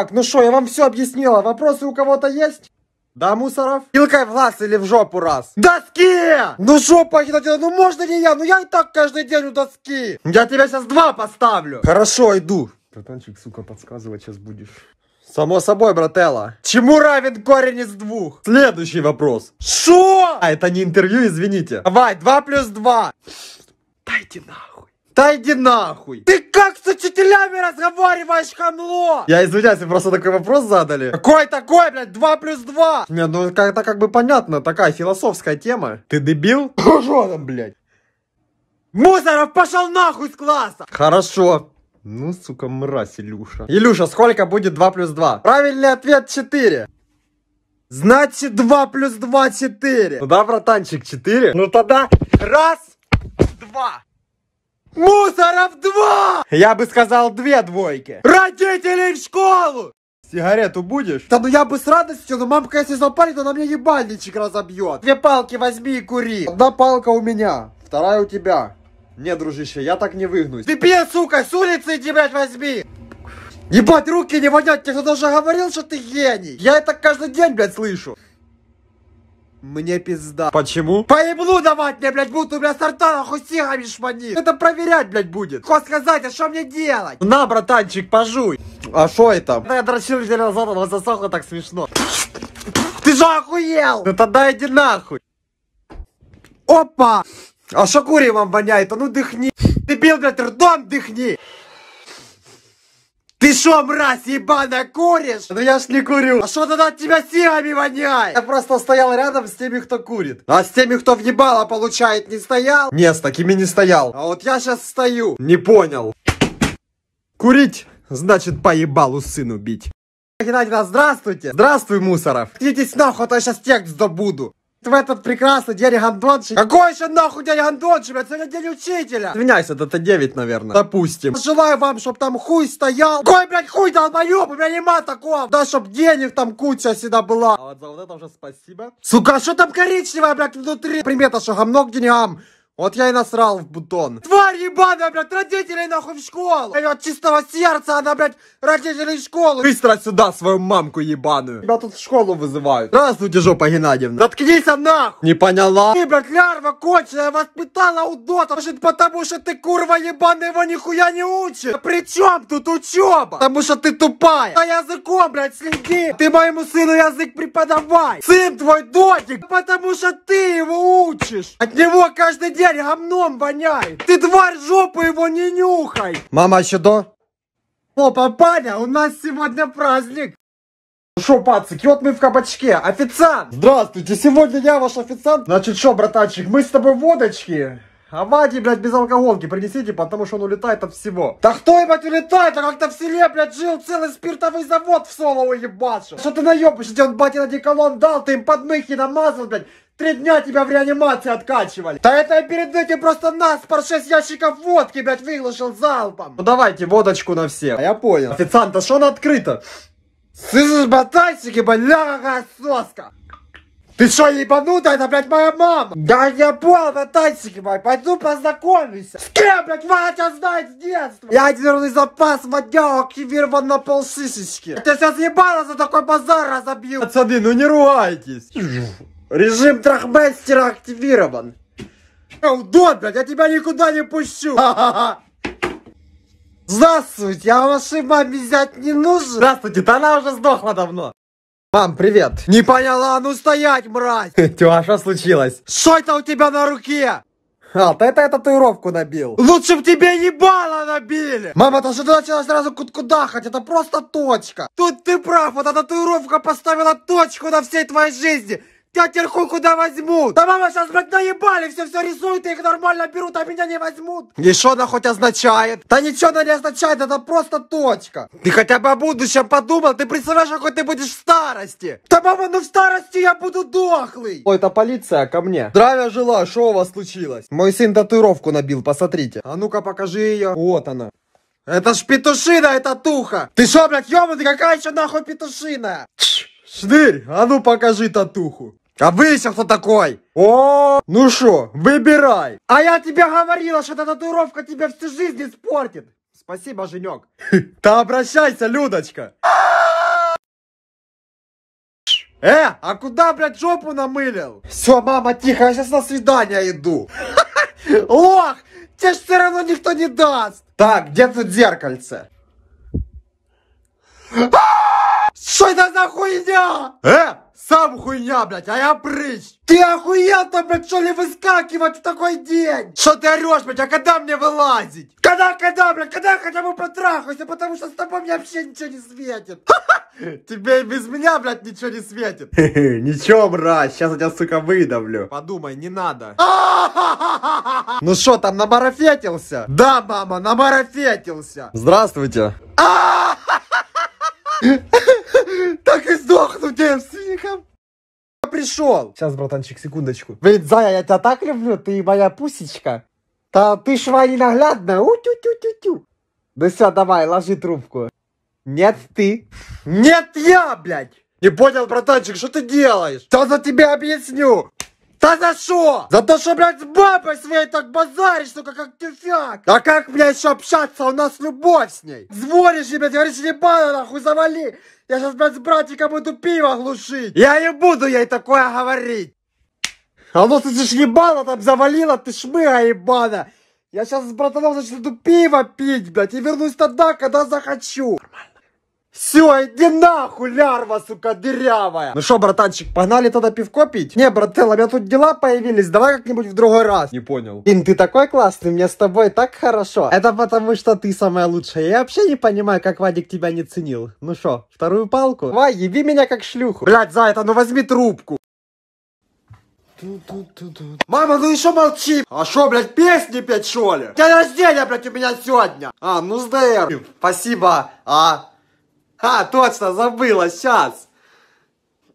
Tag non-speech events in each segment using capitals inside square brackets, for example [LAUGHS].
Так, ну что, я вам все объяснила. Вопросы у кого-то есть? Да, Мусоров? Пилкой в глаз или в жопу раз? Доски! Ну что, похитатель, ну можно ли я? Ну я и так каждый день у доски. Я тебя сейчас два поставлю. Хорошо, иду. Братанчик, сука, подсказывать сейчас будешь. Само собой, брателла. Чему равен корень из двух? Следующий вопрос. Шо? А это не интервью, извините. Давай, два плюс два. Дайте на. Да иди нахуй! Ты как с учителями разговариваешь, хамло? Я извиняюсь, мне просто такой вопрос задали. Какой такой, блядь, 2 плюс 2? Не, ну это как бы понятно, такая философская тема. Ты дебил? [LAUGHS] Что там, блядь? Мусоров пошел нахуй с класса! Хорошо. Ну, сука, мразь, Илюша. Илюша, сколько будет 2 плюс 2? Правильный ответ 4. Значит, 2 плюс 2, 4. Ну да, братанчик, 4. Ну тогда, раз, два. Мусоров два! Я бы сказал две двойки. Родителей в школу! Сигарету будешь? Да ну я бы с радостью, но мамка если запарит, она мне ебальничек разобьет. Две палки возьми и кури. Одна палка у меня, вторая у тебя. Не, дружище, я так не выгнусь. Ты пья, сука, с улицы иди, блядь, возьми! Ебать, руки не вонять, тебе кто даже говорил, что ты гений. Я это каждый день, блядь, слышу. Мне пизда. Почему? Поеблу давать мне, блядь, будут, у меня сорта нахуй сигами шманит. Это проверять, блядь, будет. Хо сказать, а что мне делать? На, братанчик, пожуй. А что это? Да я дрочил неделю назад, у вас засохло так смешно. Ты же охуел? Ну тогда иди нахуй. Опа! А что кури вам воняет? А ну дыхни. Ты бил, блядь, ртом дыхни. Ты шо, мразь, ебана куришь? Да я ж не курю. А что тогда от тебя сигами воняет? Я просто стоял рядом с теми, кто курит. А с теми, кто въебало получает, не стоял? Нет, с такими не стоял. А вот я сейчас стою. Не понял. Курить, значит поебалу сыну бить. Геннадьевна, здравствуйте! Здравствуй, мусоров! Идите нахуй, а то я сейчас текст добуду! в этот прекрасный день гандонши. Какой еще нахуй день гандонши, блядь? Сегодня день учителя. извиняюсь это 9, наверное. Допустим. Желаю вам, чтобы там хуй стоял. Какой, блядь, хуй мою у меня нема такого. Да, чтоб денег там куча всегда была. А вот за вот это уже спасибо. Сука, а что там коричневое, блядь, внутри? Примета, что гамно к деньгам. Вот я и насрал в бутон. Тварь ебаная, блядь, родителей нахуй в школу. Я от чистого сердца, она, блядь, родителей в школу. Быстро сюда свою мамку ебаную. Тебя тут в школу вызывают. Здравствуйте, жопа Геннадьевна. Заткнись нахуй. Не поняла? Ты, блядь, лярва конченая, воспитала удота. Может, потому что ты, курва ебаная, его нихуя не учишь. А при чем тут учеба? Потому что ты тупая. За языком, блядь, следи. Ты моему сыну язык преподавай. Сын твой дотик, потому что ты его учишь. От него каждый день Зверь гомном воняет! Ты тварь жопы его не нюхай! Мама, а еще до? Опа, папаня, у нас сегодня праздник! Шо, пацики, вот мы в кабачке. Официант! Здравствуйте, сегодня я ваш официант. Значит, что, братанчик, мы с тобой водочки. А Ваде, блядь, без алкоголки принесите, потому что он улетает от всего. Да кто, ебать, улетает? А как-то в селе, блядь, жил целый спиртовый завод в Солово, ебашил. Что ты наебаешь? Тебе он батя на деколон дал, ты им подмыхи намазал, блядь. Три дня тебя в реанимации откачивали. Да это я перед этим просто нас по 6 ящиков водки, блядь, выглушил залпом. Ну давайте водочку на всех. А я понял. Официант, а что она открыта? Слышишь, ботанчики, бляха соска. Ты что, ебанутая? Это, блядь, моя мама! Да я понял, ботанчики мои, пойду познакомимся! С кем, блядь, Ватя знает с детства? Я дверный запас водял активирован на полсисечки! Ты сейчас ебало за такой базар разобью! Пацаны, ну не ругайтесь! Режим трахмастера активирован. Удон, блядь, я тебя никуда не пущу. [LAUGHS] Здравствуйте, а вашей маме взять не нужен? Здравствуйте, да она уже сдохла давно. Мам, привет. Не поняла, а ну стоять, мразь. [LAUGHS] Тёма, а что случилось? Что это у тебя на руке? А, ты это татуировку набил. Лучше б тебе ебало набили. Мама, то что ты начала сразу куткудахать, это просто точка. Тут ты прав, вот эта татуировка поставила точку на всей твоей жизни. Я вверху куда возьмут? Да мама сейчас, блядь, наебали, все все рисуют, их нормально берут, а меня не возьмут. И что она хоть означает? Да ничего она не означает, это просто точка. Ты хотя бы о будущем подумал, ты представляешь, какой ты будешь в старости. Да мама, ну в старости я буду дохлый. Ой, это полиция ко мне. Здравия жила, что у вас случилось? Мой сын татуировку набил, посмотрите. А ну-ка покажи ее. Вот она. Это ж петушина, это туха. Ты что, блядь, ёбаный, какая еще нахуй петушина? Шнырь, а ну покажи татуху. А вы еще кто такой? О, ну что, выбирай. А я тебе говорила, что эта татуировка тебя всю жизнь испортит. Спасибо, Женек. [LAUGHS] Да обращайся, Людочка. Э, а куда, блядь, жопу намылил? Все, мама, тихо, я сейчас на свидание иду. [LAUGHS] Лох, тебе ж все равно никто не даст. Так, где тут зеркальце? А! Что это за хуйня? Э, сам хуйня, блядь, а я прыщ. Ты охуел-то, блядь, что ли выскакивать в такой день? Что ты орешь, блядь, а когда мне вылазить? Когда, когда, блядь, когда я хотя бы потрахаюсь, а потому что с тобой мне вообще ничего не светит. [LAUGHS] Тебе и без меня, блядь, ничего не светит. [LAUGHS] Ничего, брат, сейчас я тебя, сука, выдавлю. Подумай, не надо. [LAUGHS] Ну что, там намарафетился? Да, мама, намарафетился. Здравствуйте. [LAUGHS] Так и сдохну девственником. Я пришел. Сейчас, братанчик, секундочку. Блин, Зая, я тебя так люблю, ты моя пусечка. Да ты шва ненаглядная. у тю тю тю тю Ну все, давай, ложи трубку. Нет, ты. Нет, я, блядь. Не понял, братанчик, что ты делаешь? Да за тебя объясню. Да за что? За то, что, блядь, с бабой своей так базаришь, сука, как тюфяк. А как, блядь, еще общаться? У нас любовь с ней. Звонишь, блядь, говоришь, ебана, нахуй, завали. Я сейчас, блядь, с братиком буду пиво глушить. Я не буду ей такое говорить. А ну ты ж ебана там завалила, ты шмыга ебана. Я сейчас с братаном начну пиво пить, блядь, и вернусь тогда, когда захочу. Нормально. Все, иди нахуй, лярва, сука, дырявая. Ну что, братанчик, погнали тогда пивко пить? Не, брателло, у меня тут дела появились, давай как-нибудь в другой раз. Не понял. Блин, ты такой классный, мне с тобой так хорошо. Это потому, что ты самая лучшая. Я вообще не понимаю, как Вадик тебя не ценил. Ну что, вторую палку? Давай, еби меня как шлюху. Блядь за это, ну возьми трубку. Мама, ну еще молчи! А что, блядь, песни петь, что ли? День рождения, блядь, у меня сегодня! А, ну с ДР! Спасибо, а... А, точно, забыла, сейчас.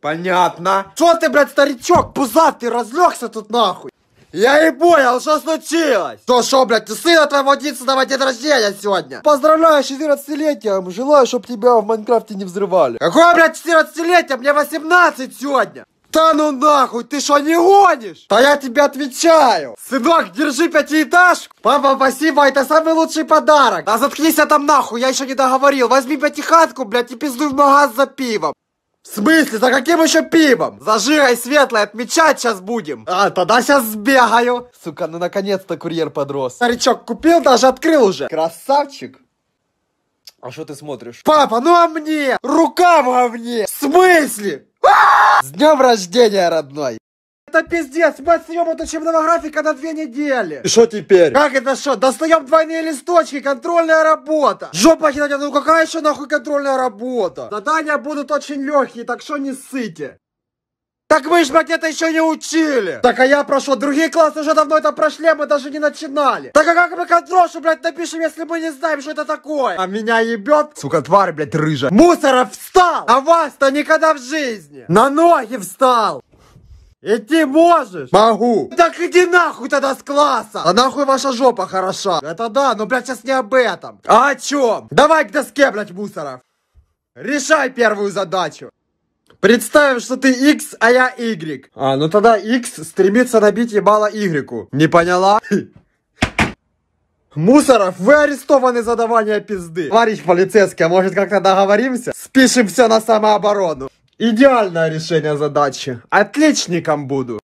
Понятно. Что ты, блядь, старичок, пузатый, разлегся тут нахуй? Я и понял, что случилось? Что, что, блядь, ты сына твоего Дитсонова день рождения сегодня? Поздравляю с 14-летием, желаю, чтобы тебя в Майнкрафте не взрывали. Какое, блядь, 14-летие? Мне 18 сегодня. Да ну нахуй, ты что не гонишь? Да я тебе отвечаю. Сынок, держи пятиэтажку. Папа, спасибо, это самый лучший подарок. Да заткнись я там нахуй, я еще не договорил. Возьми пятихатку, блядь, и пиздуй в магаз за пивом. В смысле? За каким еще пивом? За жирой светлой отмечать сейчас будем. А, тогда сейчас сбегаю. Сука, ну наконец-то курьер подрос. Старичок купил, даже открыл уже. Красавчик. А что ты смотришь? Папа, ну а мне? Рука в говне! В смысле? С днем рождения, родной! Это пиздец, мы отстаем от учебного графика на две недели. И что теперь? Как это что? Достаем двойные листочки, контрольная работа. Жопа кидать, ну какая еще нахуй контрольная работа? Задания будут очень легкие, так что не ссыте. Так мы ж, блядь, это еще не учили. Так, а я прошел, другие классы уже давно это прошли, а мы даже не начинали. Так, а как мы контрошу, блядь, напишем, если мы не знаем, что это такое? А меня ебет, сука, тварь, блядь, рыжая. Мусоров встал, а вас-то никогда в жизни. На ноги встал. Идти можешь? Могу. Так иди нахуй тогда с класса. А нахуй ваша жопа хороша. Это да, но, блядь, сейчас не об этом. А о чем? Давай к доске, блядь, мусоров. Решай первую задачу. Представим, что ты X, а я Y. А, ну тогда X стремится набить ебало Y. Не поняла? [LAUGHS] Мусоров, вы арестованы за давание пизды. Товарищ полицейский, а может как-то договоримся? Спишем все на самооборону. Идеальное решение задачи. Отличником буду.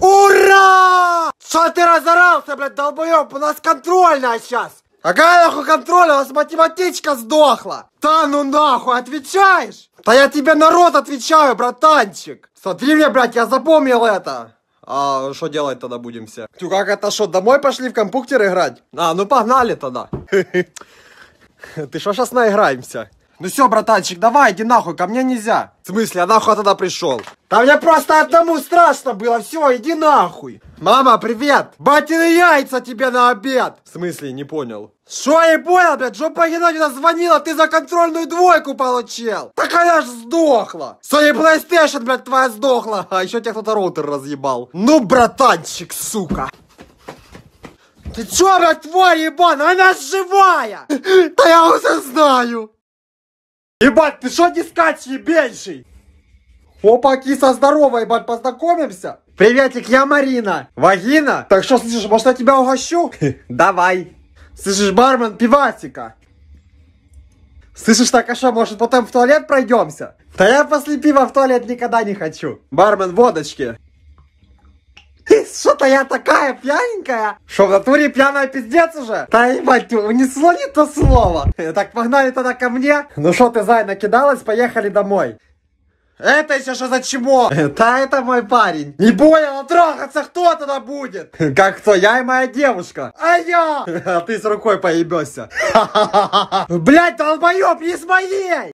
Ура! Что ты разорался, блядь, долбоёб? У нас контрольная сейчас. Ага, нахуй контроль, у вас математичка сдохла. Да ну нахуй, отвечаешь? Да я тебе народ отвечаю, братанчик. Смотри мне, блядь, я запомнил это. А ну что делать тогда будем все? Ты как это что, домой пошли в компьютер играть? А, ну погнали тогда. [LAUGHS] Ты что сейчас наиграемся? Ну все, братанчик, давай, иди нахуй, ко мне нельзя. В смысле, а нахуй тогда пришел? А мне просто одному страшно было. Все, иди нахуй. Мама, привет! Батины яйца тебе на обед! В смысле, не понял. Что я не понял, блядь? Жопа Пагинатина звонила, ты за контрольную двойку получил! Так она ж сдохла! Sony PlayStation, блядь, твоя сдохла! А еще тебя кто-то роутер разъебал. Ну, братанчик, сука! Ты чё, блядь, тварь ебаная? Она живая! [LAUGHS] Да я уже знаю! Ебать, ты что не скачь, ебенший? Опа, киса, здорово, ебать, познакомимся. Приветик, я Марина. Вагина? Так что, слышишь, может, я тебя угощу? Давай. Слышишь, бармен, пивасика. Слышишь, так, а что, может, потом в туалет пройдемся? Да я после пива в туалет никогда не хочу. Бармен, водочки. Что-то я такая пьяненькая. Что, в натуре пьяная пиздец уже? Да ебать, не слони то слово. Э, так, погнали тогда ко мне. Ну что ты, Зай, накидалась? Поехали домой. Это еще что за чмо? [LAUGHS] Да это мой парень. Не понял, трахаться кто тогда будет? [LAUGHS] Как кто? Я и моя девушка. А я? [LAUGHS] А ты с рукой поебешься. Блять, долбоеб, не с моей!